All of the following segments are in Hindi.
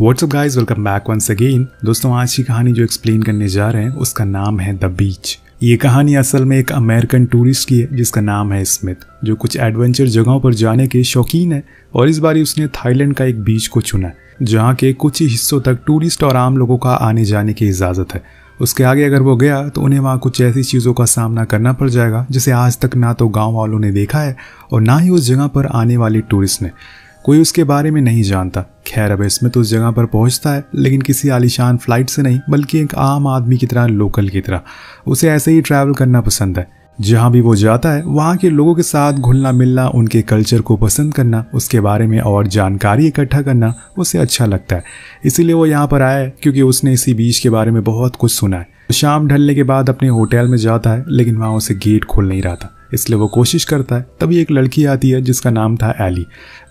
WhatsApp guys welcome back once again दोस्तों आज की कहानी जो एक्सप्लेन करने जा रहे हैं उसका नाम है द बीच ये कहानी असल में एक अमेरिकन टूरिस्ट की है जिसका नाम है स्मिथ जो कुछ एडवेंचर जगहों पर जाने के शौकीन है और इस बार उसने थाईलैंड का एक बीच को चुना जहाँ के कुछ ही हिस्सों तक टूरिस्ट और आम लोगों का आने जाने की इजाज़त है उसके आगे अगर वो गया तो उन्हें वहाँ कुछ ऐसी चीज़ों का सामना करना पड़ जाएगा जिसे आज तक ना तो गांव वालों ने देखा है और ना ही उस जगह पर आने वाले टूरिस्ट ने कोई उसके बारे में नहीं जानता खैर अब इसमें तो उस जगह पर पहुंचता है लेकिन किसी आलिशान फ्लाइट से नहीं बल्कि एक आम आदमी की तरह लोकल की तरह उसे ऐसे ही ट्रैवल करना पसंद है जहाँ भी वो जाता है वहाँ के लोगों के साथ घुलना मिलना उनके कल्चर को पसंद करना उसके बारे में और जानकारी इकट्ठा करना उसे अच्छा लगता है इसीलिए वो यहाँ पर आया है क्योंकि उसने इसी बीच के बारे में बहुत कुछ सुना है शाम ढलने के बाद अपने होटल में जाता है लेकिन वहाँ उसे गेट खोल नहीं रहा था इसलिए वो कोशिश करता है तभी एक लड़की आती है जिसका नाम था एली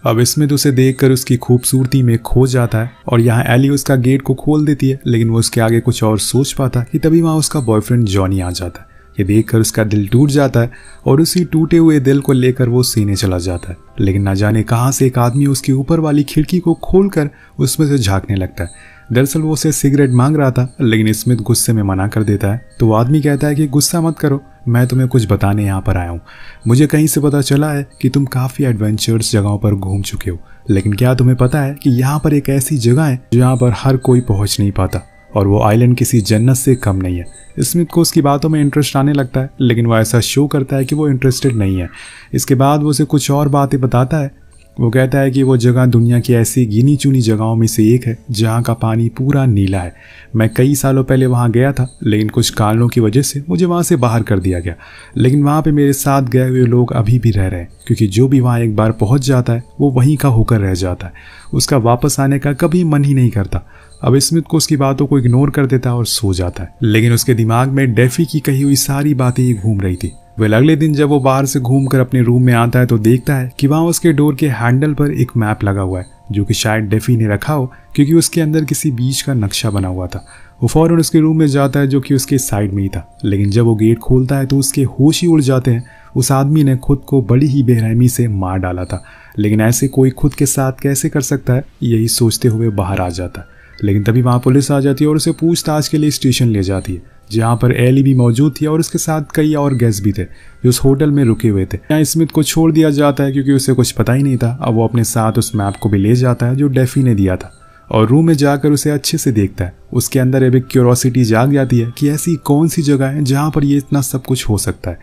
अब तो उसे देखकर उसकी खूबसूरती में खो जाता है और यहाँ एली उसका गेट को खोल देती है लेकिन वो उसके आगे कुछ और सोच पाता है कि तभी वहाँ उसका बॉयफ्रेंड जॉनी आ जाता है ये देखकर उसका दिल टूट जाता है और उसी टूटे हुए दिल को लेकर वो सीने चला जाता है लेकिन न जाने कहाँ से एक आदमी उसके ऊपर वाली खिड़की को खोलकर उसमें से झांकने लगता है दरअसल वो उसे सिगरेट मांग रहा था लेकिन स्मिथ गुस्से में मना कर देता है तो वो आदमी कहता है कि गुस्सा मत करो मैं तुम्हें कुछ बताने यहाँ पर आया हूँ मुझे कहीं से पता चला है कि तुम काफ़ी एडवेंचर्स जगहों पर घूम चुके हो लेकिन क्या तुम्हें पता है कि यहाँ पर एक ऐसी जगह है जहाँ पर हर कोई पहुँच नहीं पाता और वो आइलैंड किसी जन्नत से कम नहीं है स्मिथ को उसकी बातों में इंटरेस्ट आने लगता है लेकिन वो ऐसा शो करता है कि वो इंटरेस्टेड नहीं है इसके बाद वो उसे कुछ और बातें बताता है वो कहता है कि वो जगह दुनिया की ऐसी गिनी चुनी जगहों में से एक है जहाँ का पानी पूरा नीला है मैं कई सालों पहले वहाँ गया था लेकिन कुछ कारणों की वजह से मुझे वहाँ से बाहर कर दिया गया लेकिन वहाँ पे मेरे साथ गए हुए लोग अभी भी रह रहे हैं क्योंकि जो भी वहाँ एक बार पहुँच जाता है वो वहीं का होकर रह जाता है उसका वापस आने का कभी मन ही नहीं करता अब स्मिथ को उसकी बातों को इग्नोर कर देता है और सो जाता है लेकिन उसके दिमाग में डेफी की कही हुई सारी बातें ही घूम रही थी वेल अगले दिन जब वो बाहर से घूम कर अपने रूम में आता है तो देखता है कि वहाँ उसके डोर के हैंडल पर एक मैप लगा हुआ है जो कि शायद डेफी ने रखा हो क्योंकि उसके अंदर किसी बीच का नक्शा बना हुआ था वो फ़ौरन उसके रूम में जाता है जो कि उसके साइड में ही था लेकिन जब वो गेट खोलता है तो उसके होश ही उड़ जाते हैं उस आदमी ने खुद को बड़ी ही बेरहमी से मार डाला था लेकिन ऐसे कोई खुद के साथ कैसे कर सकता है यही सोचते हुए बाहर आ जाता है लेकिन तभी वहाँ पुलिस आ जाती है और उसे पूछताछ के लिए स्टेशन ले जाती है जहाँ पर एली भी मौजूद थी और उसके साथ कई और गेस्ट भी थे जो उस होटल में रुके हुए थे यहाँ स्मिथ को छोड़ दिया जाता है क्योंकि उसे कुछ पता ही नहीं था अब वो अपने साथ उस मैप को भी ले जाता है जो डेफी ने दिया था और रूम में जाकर उसे अच्छे से देखता है उसके अंदर एक क्यूरोसिटी जाग जाती है कि ऐसी कौन सी जगह है जहाँ पर ये इतना सब कुछ हो सकता है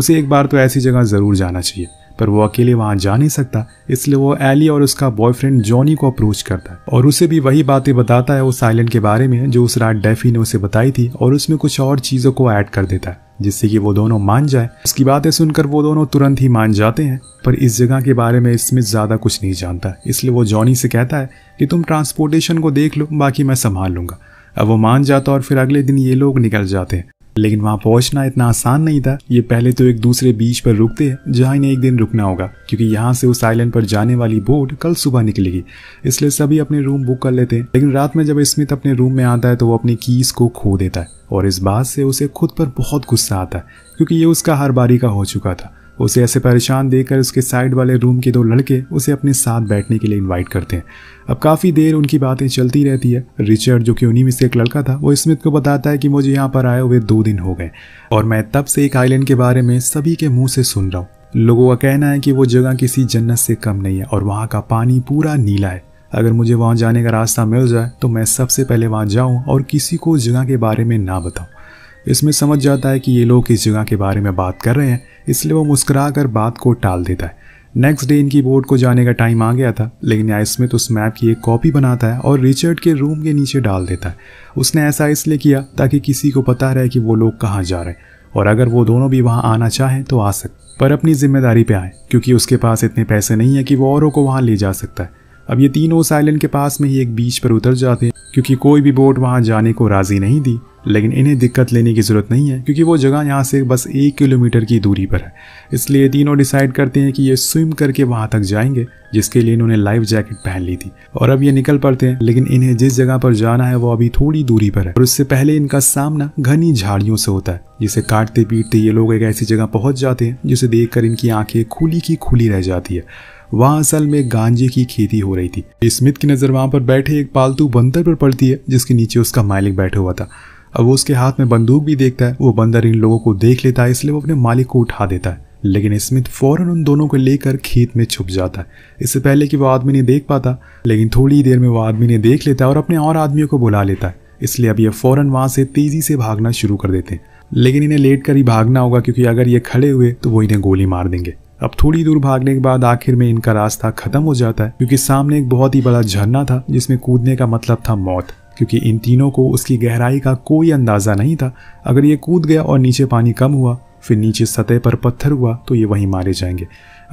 उसे एक बार तो ऐसी जगह ज़रूर जाना चाहिए पर वो अकेले वहाँ जा नहीं सकता इसलिए वो एली और उसका बॉयफ्रेंड जॉनी को अप्रोच करता है और उसे भी वही बातें बताता है उस आइलैंड के बारे में जो उस रात डेफी ने उसे बताई थी और उसमें कुछ और चीज़ों को ऐड कर देता है जिससे कि वो दोनों मान जाए उसकी बातें सुनकर वो दोनों तुरंत ही मान जाते हैं पर इस जगह के बारे में इसमें ज़्यादा कुछ नहीं जानता इसलिए वो जॉनी से कहता है कि तुम ट्रांसपोर्टेशन को देख लो बाकी मैं संभाल लूंगा अब वो मान जाता और फिर अगले दिन ये लोग निकल जाते हैं लेकिन वहां पहुंचना इतना आसान नहीं था ये पहले तो एक दूसरे बीच पर रुकते हैं जहाँ इन्हें एक दिन रुकना होगा क्योंकि यहाँ से उस आइलैंड पर जाने वाली बोट कल सुबह निकलेगी इसलिए सभी अपने रूम बुक कर लेते हैं लेकिन रात में जब स्मिथ अपने रूम में आता है तो वो अपनी कीज को खो देता है और इस बात से उसे खुद पर बहुत गुस्सा आता है क्योंकि ये उसका हर बारी का हो चुका था उसे ऐसे परेशान देखकर उसके साइड वाले रूम के दो लड़के उसे अपने साथ बैठने के लिए इनवाइट करते हैं अब काफ़ी देर उनकी बातें चलती रहती है रिचर्ड जो कि उन्हीं में से एक लड़का था वो स्मिथ को बताता है कि मुझे यहाँ पर आए हुए दो दिन हो गए और मैं तब से एक आइलैंड के बारे में सभी के मुँह से सुन रहा हूँ लोगों का कहना है कि वो जगह किसी जन्नत से कम नहीं है और वहाँ का पानी पूरा नीला है अगर मुझे वहाँ जाने का रास्ता मिल जाए तो मैं सबसे पहले वहाँ जाऊँ और किसी को उस जगह के बारे में ना बताऊँ इसमें समझ जाता है कि ये लोग इस जगह के बारे में बात कर रहे हैं इसलिए वो मुस्करा कर बात को टाल देता है नेक्स्ट डे इनकी बोर्ड को जाने का टाइम आ गया था लेकिन इसमें तो उस मैप की एक कॉपी बनाता है और रिचर्ड के रूम के नीचे डाल देता है उसने ऐसा इसलिए किया ताकि किसी को पता रहे कि वो लोग कहाँ जा रहे हैं और अगर वो दोनों भी वहाँ आना चाहें तो आ सकते पर अपनी जिम्मेदारी पे आए क्योंकि उसके पास इतने पैसे नहीं है कि वो औरों को वहाँ ले जा सकता है अब ये तीनों उस आइलैंड के पास में ही एक बीच पर उतर जाते हैं क्योंकि कोई भी बोट वहाँ जाने को राजी नहीं थी लेकिन इन्हें दिक्कत लेने की ज़रूरत नहीं है क्योंकि वो जगह यहाँ से बस एक किलोमीटर की दूरी पर है इसलिए तीनों डिसाइड करते हैं कि ये स्विम करके वहाँ तक जाएंगे जिसके लिए इन्होंने लाइफ जैकेट पहन ली थी और अब ये निकल पड़ते हैं लेकिन इन्हें जिस जगह पर जाना है वो अभी थोड़ी दूरी पर है और उससे पहले इनका सामना घनी झाड़ियों से होता है जिसे काटते पीटते ये लोग एक ऐसी जगह पहुँच जाते हैं जिसे देख इनकी आंखें खुली की खुली रह जाती है वहाँ असल में गांजे की खेती हो रही थी स्मिथ की नज़र वहाँ पर बैठे एक पालतू बंदर पर पड़ती है जिसके नीचे उसका मालिक बैठा हुआ था अब वो उसके हाथ में बंदूक भी देखता है वो बंदर इन लोगों को देख लेता है इसलिए वो अपने मालिक को उठा देता है लेकिन स्मिथ फौरन उन दोनों को लेकर खेत में छुप जाता है इससे पहले कि वो आदमी ने देख पाता लेकिन थोड़ी देर में वो आदमी ने देख लेता है और अपने और आदमियों को बुला लेता है इसलिए अब ये फौरन वहाँ से तेजी से भागना शुरू कर देते हैं लेकिन इन्हें लेट कर ही भागना होगा क्योंकि अगर ये खड़े हुए तो वो इन्हें गोली मार देंगे अब थोड़ी दूर भागने के बाद आखिर में इनका रास्ता खत्म हो जाता है क्योंकि सामने एक बहुत ही बड़ा झरना था जिसमें कूदने का मतलब था मौत क्योंकि इन तीनों को उसकी गहराई का कोई अंदाज़ा नहीं था अगर ये कूद गया और नीचे पानी कम हुआ फिर नीचे सतह पर पत्थर हुआ तो ये वहीं मारे जाएंगे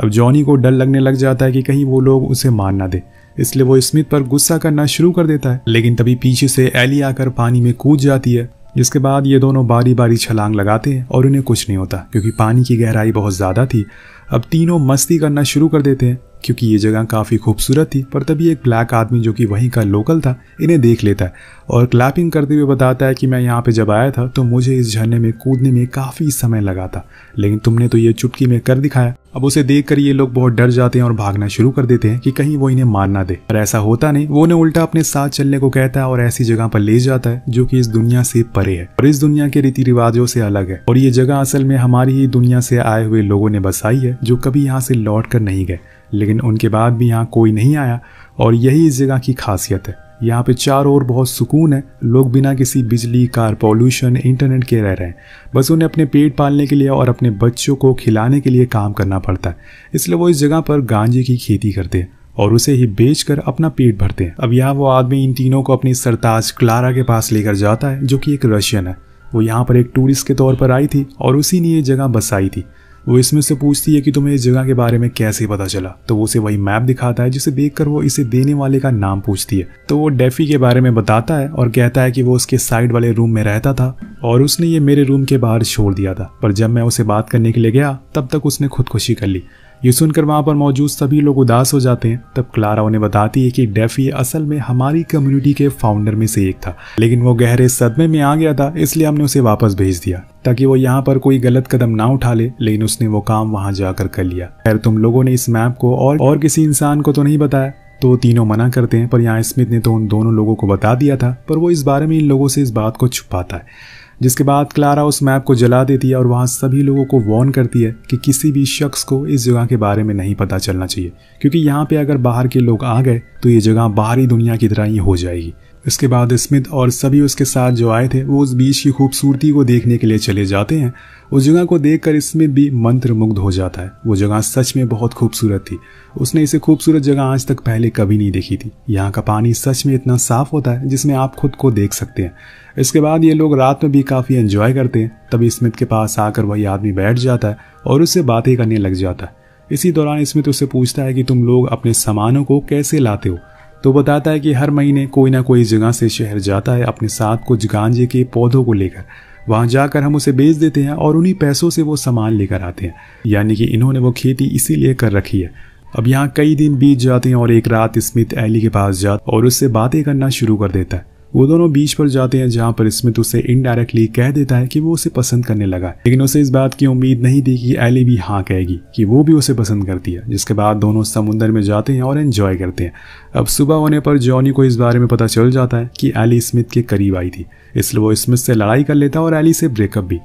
अब जॉनी को डर लगने लग जाता है कि कहीं वो लोग उसे मार ना दे इसलिए वो स्मिथ पर गुस्सा करना शुरू कर देता है लेकिन तभी पीछे से एली आकर पानी में कूद जाती है जिसके बाद ये दोनों बारी बारी छलांग लगाते हैं और उन्हें कुछ नहीं होता क्योंकि पानी की गहराई बहुत ज़्यादा थी अब तीनों मस्ती करना शुरू कर देते हैं क्योंकि ये जगह काफ़ी खूबसूरत थी पर तभी एक ब्लैक आदमी जो कि वहीं का लोकल था इन्हें देख लेता है और क्लैपिंग करते हुए बताता है कि मैं यहाँ पे जब आया था तो मुझे इस झरने में कूदने में काफ़ी समय लगा था लेकिन तुमने तो ये चुटकी में कर दिखाया अब उसे देख कर ये लोग बहुत डर जाते हैं और भागना शुरू कर देते हैं कि कहीं वो इन्हें मार ना दे पर ऐसा होता नहीं वो उन्हें उल्टा अपने साथ चलने को कहता है और ऐसी जगह पर ले जाता है जो कि इस दुनिया से परे है और इस दुनिया के रीति रिवाजों से अलग है और ये जगह असल में हमारी ही दुनिया से आए हुए लोगों ने बसाई है जो कभी यहाँ से लौट कर नहीं गए लेकिन उनके बाद भी यहाँ कोई नहीं आया और यही इस जगह की खासियत है यहाँ पे चार ओर बहुत सुकून है लोग बिना किसी बिजली कार पॉल्यूशन इंटरनेट के रह रहे हैं बस उन्हें अपने पेट पालने के लिए और अपने बच्चों को खिलाने के लिए काम करना पड़ता है इसलिए वो इस जगह पर गांजे की खेती करते हैं और उसे ही बेचकर अपना पेट भरते हैं अब यहाँ वो आदमी इन तीनों को अपनी सरताज क्लारा के पास लेकर जाता है जो कि एक रशियन है वो यहाँ पर एक टूरिस्ट के तौर पर आई थी और उसी ने ये जगह बसाई थी वो इसमें से पूछती है कि तुम्हें इस जगह के बारे में कैसे पता चला तो वो उसे वही मैप दिखाता है जिसे देखकर वो इसे देने वाले का नाम पूछती है तो वो डेफी के बारे में बताता है और कहता है कि वो उसके साइड वाले रूम में रहता था और उसने ये मेरे रूम के बाहर छोड़ दिया था पर जब मैं उसे बात करने के लिए गया तब तक उसने खुदकुशी कर ली ये सुनकर वहाँ पर मौजूद सभी लोग उदास हो जाते हैं तब क्लारा उन्हें बताती है कि डेफी असल में हमारी कम्युनिटी के फाउंडर में से एक था लेकिन वो गहरे सदमे में आ गया था इसलिए हमने उसे वापस भेज दिया ताकि वो यहाँ पर कोई गलत कदम ना उठा ले लेकिन उसने वो काम वहाँ जाकर कर लिया खैर तुम लोगों ने इस मैप को और, और किसी इंसान को तो नहीं बताया तो तीनों मना करते हैं पर यहाँ स्मिथ ने तो उन दोनों लोगों को बता दिया था पर वो इस बारे में इन लोगों से इस बात को छुपाता है जिसके बाद क्लारा उस मैप को जला देती है और वहाँ सभी लोगों को वार्न करती है कि किसी भी शख्स को इस जगह के बारे में नहीं पता चलना चाहिए क्योंकि यहाँ पे अगर बाहर के लोग आ गए तो ये जगह बाहरी दुनिया की तरह ही हो जाएगी इसके बाद स्मिथ और सभी उसके साथ जो आए थे वो उस बीच की खूबसूरती को देखने के लिए चले जाते हैं उस जगह को देखकर स्मिथ भी मंत्रमुग्ध हो जाता है वो जगह सच में बहुत खूबसूरत थी उसने इसे खूबसूरत जगह आज तक पहले कभी नहीं देखी थी यहाँ का पानी सच में इतना साफ होता है जिसमें आप खुद को देख सकते हैं इसके बाद ये लोग रात में भी काफ़ी एंजॉय करते हैं तभी स्मिथ के पास आकर वही आदमी बैठ जाता है और उससे बातें करने लग जाता है इसी दौरान स्मिथ उससे पूछता है कि तुम लोग अपने सामानों को कैसे लाते हो तो बताता है कि हर महीने कोई ना कोई जगह से शहर जाता है अपने साथ कुछ गांजे के पौधों को लेकर वहां जाकर हम उसे बेच देते हैं और उन्हीं पैसों से वो सामान लेकर आते हैं यानी कि इन्होंने वो खेती इसीलिए कर रखी है अब यहाँ कई दिन बीत जाते हैं और एक रात स्मिथ एली के पास जाता और उससे बातें करना शुरू कर देता है वो दोनों बीच पर जाते हैं जहाँ पर स्मिथ उसे इनडायरेक्टली कह देता है कि वो उसे पसंद करने लगा लेकिन उसे इस बात की उम्मीद नहीं थी कि एली भी हाँ कहेगी कि वो भी उसे पसंद करती है जिसके बाद दोनों समुंदर में जाते हैं और एंजॉय करते हैं अब सुबह होने पर जॉनी को इस बारे में पता चल जाता है कि एली स्मिथ के करीब आई थी इसलिए वो स्मिथ से लड़ाई कर लेता और एली से ब्रेकअप भी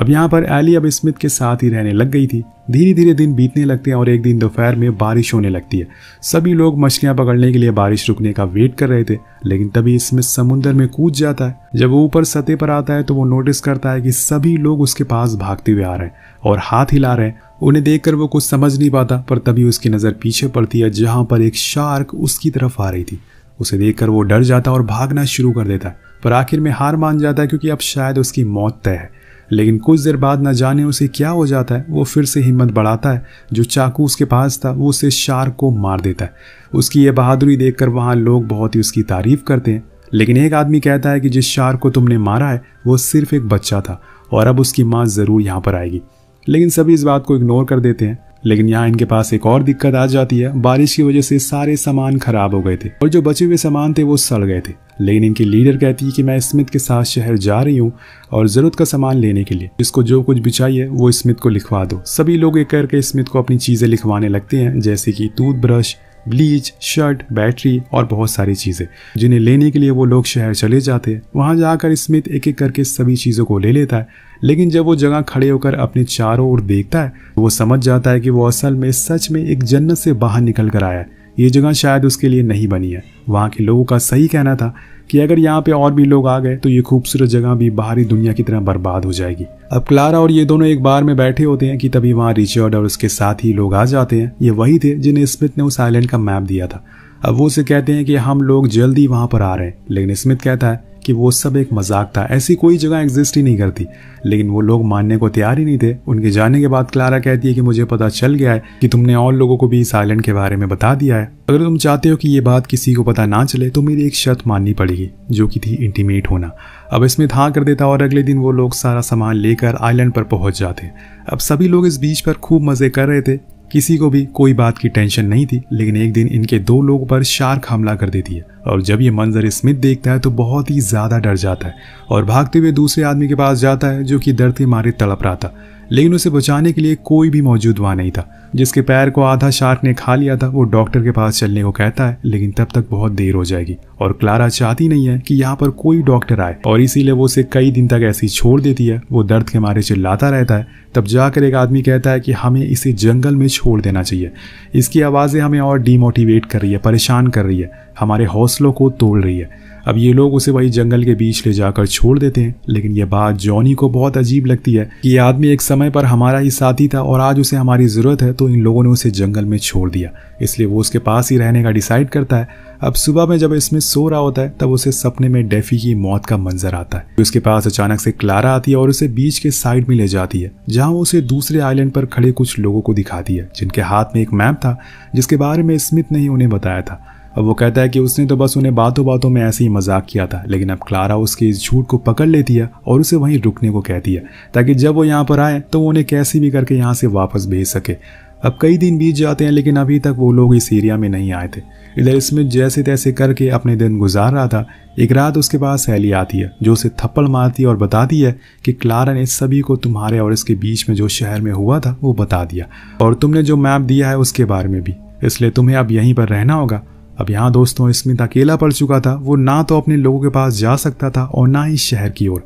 अब यहाँ पर एली अब स्मिथ के साथ ही रहने लग गई थी धीरे धीरे दिन बीतने लगते हैं और एक दिन दोपहर में बारिश होने लगती है सभी लोग मछलियाँ पकड़ने के लिए बारिश रुकने का वेट कर रहे थे लेकिन तभी स्मिथ समुंदर में कूद जाता है जब वो ऊपर सतह पर आता है तो वो नोटिस करता है कि सभी लोग उसके पास भागते हुए आ रहे हैं और हाथ हिला रहे हैं उन्हें देख वो कुछ समझ नहीं पाता पर तभी उसकी नज़र पीछे पड़ती है जहाँ पर एक शार्क उसकी तरफ आ रही थी उसे देख वो डर जाता और भागना शुरू कर देता है पर आखिर में हार मान जाता है क्योंकि अब शायद उसकी मौत तय है लेकिन कुछ देर बाद न जाने उसे क्या हो जाता है वो फिर से हिम्मत बढ़ाता है जो चाकू उसके पास था वो उसे शार्क को मार देता है उसकी ये बहादुरी देखकर वहाँ लोग बहुत ही उसकी तारीफ करते हैं लेकिन एक आदमी कहता है कि जिस शार्क को तुमने मारा है वो सिर्फ एक बच्चा था और अब उसकी माँ ज़रूर यहाँ पर आएगी लेकिन सभी इस बात को इग्नोर कर देते हैं लेकिन यहाँ इनके पास एक और दिक्कत आ जाती है बारिश की वजह से सारे सामान खराब हो गए थे और जो बचे हुए सामान थे वो सड़ गए थे लेकिन इनकी लीडर कहती है कि मैं स्मिथ के साथ शहर जा रही हूँ और ज़रूरत का सामान लेने के लिए जिसको जो कुछ भी चाहिए वो स्मिथ को लिखवा दो सभी लोग एक करके स्मिथ को अपनी चीज़ें लिखवाने लगते हैं जैसे कि टूथब्रश ब्लीच शर्ट बैटरी और बहुत सारी चीज़ें जिन्हें लेने के लिए वो लोग शहर चले जाते हैं वहाँ जाकर स्मिथ एक एक करके सभी चीज़ों को ले लेता है लेकिन जब वो जगह खड़े होकर अपने चारों ओर देखता है तो वो समझ जाता है कि वो असल में सच में एक जन्नत से बाहर निकल कर आया है ये जगह शायद उसके लिए नहीं बनी है वहाँ के लोगों का सही कहना था कि अगर यहाँ पे और भी लोग आ गए तो ये खूबसूरत जगह भी बाहरी दुनिया की तरह बर्बाद हो जाएगी अब क्लारा और ये दोनों एक बार में बैठे होते हैं कि तभी वहाँ रिचर्ड और उसके साथ ही लोग आ जाते हैं ये वही थे जिन्हें स्मिथ ने उस आइलैंड का मैप दिया था अब वो उसे कहते हैं कि हम लोग जल्दी वहां पर आ रहे हैं लेकिन स्मिथ कहता है कि वो सब एक मजाक था ऐसी कोई जगह एग्जिस्ट ही नहीं करती लेकिन वो लोग मानने को तैयार ही नहीं थे उनके जाने के बाद क्लारा कहती है कि मुझे पता चल गया है कि तुमने और लोगों को भी इस आइलैंड के बारे में बता दिया है अगर तुम चाहते हो कि ये बात किसी को पता ना चले तो मेरी एक शर्त माननी पड़ेगी जो कि थी इंटीमेट होना अब इसमें था हाँ कर देता और अगले दिन वो लोग सारा सामान लेकर आइलैंड पर पहुंच जाते अब सभी लोग इस बीच पर खूब मज़े कर रहे थे किसी को भी कोई बात की टेंशन नहीं थी लेकिन एक दिन इनके दो लोग पर शार्क हमला कर देती है और जब ये मंजर स्मिथ देखता है तो बहुत ही ज़्यादा डर जाता है और भागते हुए दूसरे आदमी के पास जाता है जो कि डर के मारे तड़प रहा था लेकिन उसे बचाने के लिए कोई भी मौजूद वहाँ नहीं था जिसके पैर को आधा शार्क ने खा लिया था वो डॉक्टर के पास चलने को कहता है लेकिन तब तक बहुत देर हो जाएगी और क्लारा चाहती नहीं है कि यहाँ पर कोई डॉक्टर आए और इसीलिए वो उसे कई दिन तक ऐसी छोड़ देती है वो दर्द के मारे चिल्लाता रहता है तब जाकर एक आदमी कहता है कि हमें इसे जंगल में छोड़ देना चाहिए इसकी आवाज़ें हमें और डीमोटिवेट कर रही है परेशान कर रही है हमारे हौसले हौसलों को तोड़ रही है अब ये लोग उसे वही जंगल के बीच ले जाकर छोड़ देते हैं लेकिन ये बात जॉनी को बहुत अजीब लगती है कि ये आदमी एक समय पर हमारा ही साथी था और आज उसे हमारी ज़रूरत है तो इन लोगों ने उसे जंगल में छोड़ दिया इसलिए वो उसके पास ही रहने का डिसाइड करता है अब सुबह में जब इसमें सो रहा होता है तब उसे सपने में डेफी की मौत का मंजर आता है उसके पास अचानक से क्लारा आती है और उसे बीच के साइड में ले जाती है जहाँ उसे दूसरे आइलैंड पर खड़े कुछ लोगों को दिखाती है जिनके हाथ में एक मैप था जिसके बारे में स्मिथ ने ही उन्हें बताया था अब वो कहता है कि उसने तो बस उन्हें बातों बातों में ऐसे ही मजाक किया था लेकिन अब क्लारा उसके इस झूठ को पकड़ लेती है और उसे वहीं रुकने को कहती है ताकि जब वो यहाँ पर आए तो वो उन्हें कैसे भी करके यहाँ से वापस भेज सके अब कई दिन बीत जाते हैं लेकिन अभी तक वो लोग इस एरिया में नहीं आए थे इधर इसमें जैसे तैसे करके अपने दिन गुजार रहा था एक रात उसके पास सैली आती है जो उसे थप्पड़ मारती है और बताती है कि क्लारा ने सभी को तुम्हारे और इसके बीच में जो शहर में हुआ था वो बता दिया और तुमने जो मैप दिया है उसके बारे में भी इसलिए तुम्हें अब यहीं पर रहना होगा अब यहाँ दोस्तों स्मित तो अकेला पड़ चुका था वो ना तो अपने लोगों के पास जा सकता था और ना ही शहर की ओर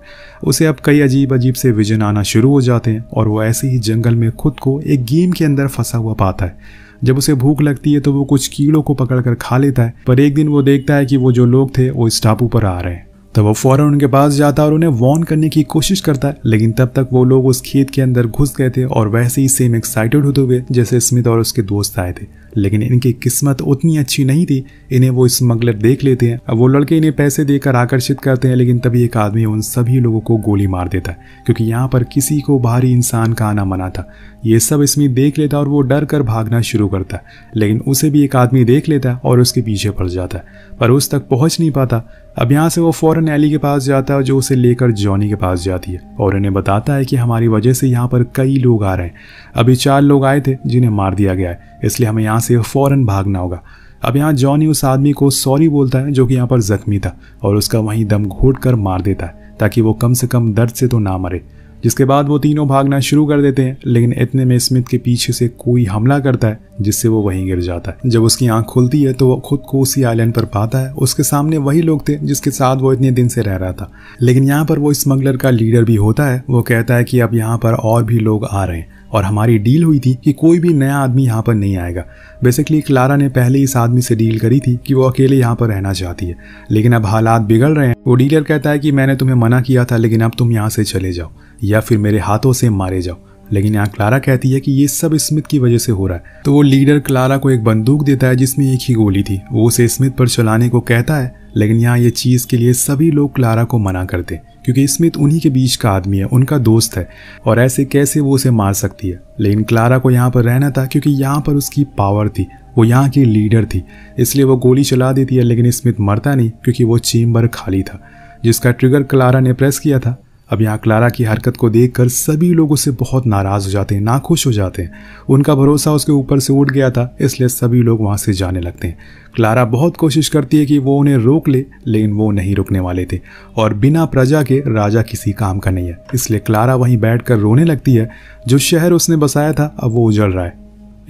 उसे अब कई अजीब अजीब से विजन आना शुरू हो जाते हैं और वो ऐसे ही जंगल में खुद को एक गेम के अंदर फंसा हुआ पाता है जब उसे भूख लगती है तो वो कुछ कीड़ों को पकड़कर खा लेता है पर एक दिन वो देखता है कि वो जो लोग थे वो इस टापू पर आ रहे हैं तब वो फौरन उनके पास जाता और उन्हें वॉर्न करने की कोशिश करता है लेकिन तब तक वो लोग उस खेत के अंदर घुस गए थे और वैसे ही सेम एक्साइटेड होते हुए जैसे स्मिथ और उसके दोस्त आए थे लेकिन इनकी किस्मत उतनी अच्छी नहीं थी इन्हें वो स्मगलर देख लेते हैं अब वो लड़के इन्हें पैसे देकर आकर्षित करते हैं लेकिन तभी एक आदमी उन सभी लोगों को गोली मार देता है क्योंकि यहाँ पर किसी को बाहरी इंसान का आना मना था ये सब इसमें देख लेता और वो डर कर भागना शुरू करता है लेकिन उसे भी एक आदमी देख लेता है और उसके पीछे पड़ जाता है पर उस तक पहुँच नहीं पाता अब यहाँ से वो फौरन एली के पास जाता है जो उसे लेकर जॉनी के पास जाती है और उन्हें बताता है कि हमारी वजह से यहाँ पर कई लोग आ रहे हैं अभी चार लोग आए थे जिन्हें मार दिया गया है इसलिए हमें यहाँ से फौरन भागना होगा अब यहाँ जॉनी उस आदमी को सॉरी बोलता है जो कि यहाँ पर जख्मी था और उसका वहीं दम घोट कर मार देता है ताकि वो कम से कम दर्द से तो ना मरे जिसके बाद वो तीनों भागना शुरू कर देते हैं लेकिन इतने में स्मिथ के पीछे से कोई हमला करता है जिससे वो वहीं गिर जाता है जब उसकी आंख खुलती है तो वो खुद को उसी आइलैंड पर पाता है उसके सामने वही लोग थे जिसके साथ वो इतने दिन से रह रहा था लेकिन यहाँ पर वो स्मगलर का लीडर भी होता है वो कहता है कि अब यहाँ पर और भी लोग आ रहे हैं और हमारी डील हुई थी कि कोई भी नया आदमी यहाँ पर नहीं आएगा बेसिकली क्लारा ने पहले इस आदमी से डील करी थी कि वो अकेले यहाँ पर रहना चाहती है लेकिन अब हालात बिगड़ रहे हैं वो डीलर कहता है कि मैंने तुम्हें मना किया था लेकिन अब तुम यहाँ से चले जाओ या फिर मेरे हाथों से मारे जाओ लेकिन यहाँ क्लारा कहती है कि ये सब स्मिथ की वजह से हो रहा है तो वो लीडर क्लारा को एक बंदूक देता है जिसमें एक ही गोली थी वो उसे स्मिथ पर चलाने को कहता है लेकिन यहाँ ये चीज़ के लिए सभी लोग क्लारा को मना करते क्योंकि स्मिथ उन्हीं के बीच का आदमी है उनका दोस्त है और ऐसे कैसे वो उसे मार सकती है लेकिन क्लारा को यहाँ पर रहना था क्योंकि यहाँ पर उसकी पावर थी वो यहाँ की लीडर थी इसलिए वो गोली चला देती है लेकिन स्मिथ मरता नहीं क्योंकि वो चेम्बर खाली था जिसका ट्रिगर क्लारा ने प्रेस किया था अब यहाँ क्लारा की हरकत को देखकर सभी लोग उससे बहुत नाराज़ हो जाते हैं नाखुश हो जाते हैं उनका भरोसा उसके ऊपर से उठ गया था इसलिए सभी लोग वहाँ से जाने लगते हैं क्लारा बहुत कोशिश करती है कि वो उन्हें रोक ले लेकिन वो नहीं रुकने वाले थे और बिना प्रजा के राजा किसी काम का नहीं है इसलिए क्लारा वहीं बैठ रोने लगती है जो शहर उसने बसाया था अब वो उजड़ रहा है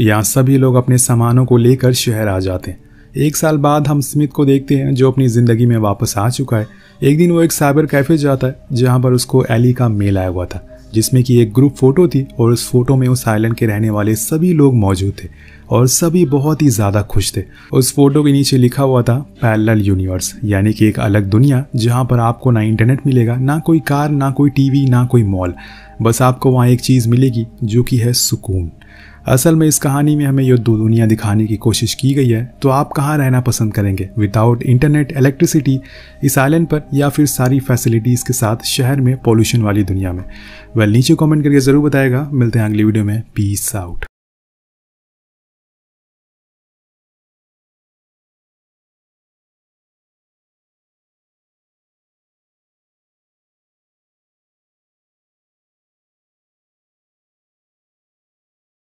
यहाँ सभी लोग अपने सामानों को लेकर शहर आ जाते हैं एक साल बाद हम स्मिथ को देखते हैं जो अपनी ज़िंदगी में वापस आ चुका है एक दिन वो एक साइबर कैफ़े जाता है जहाँ पर उसको एली का मेल आया हुआ था जिसमें कि एक ग्रुप फ़ोटो थी और उस फोटो में उस आइलैंड के रहने वाले सभी लोग मौजूद थे और सभी बहुत ही ज़्यादा खुश थे उस फोटो के नीचे लिखा हुआ था पैरल यूनिवर्स यानी कि एक अलग दुनिया जहाँ पर आपको ना इंटरनेट मिलेगा ना कोई कार ना कोई टीवी ना कोई मॉल बस आपको वहाँ एक चीज़ मिलेगी जो कि है सुकून असल में इस कहानी में हमें ये दो दुनिया दिखाने की कोशिश की गई है तो आप कहाँ रहना पसंद करेंगे विदाउट इंटरनेट इलेक्ट्रिसिटी इस आइलैंड पर या फिर सारी फैसिलिटीज़ के साथ शहर में पॉल्यूशन वाली दुनिया में वेल नीचे कॉमेंट करके ज़रूर बताएगा मिलते हैं अगली वीडियो में पीस आउट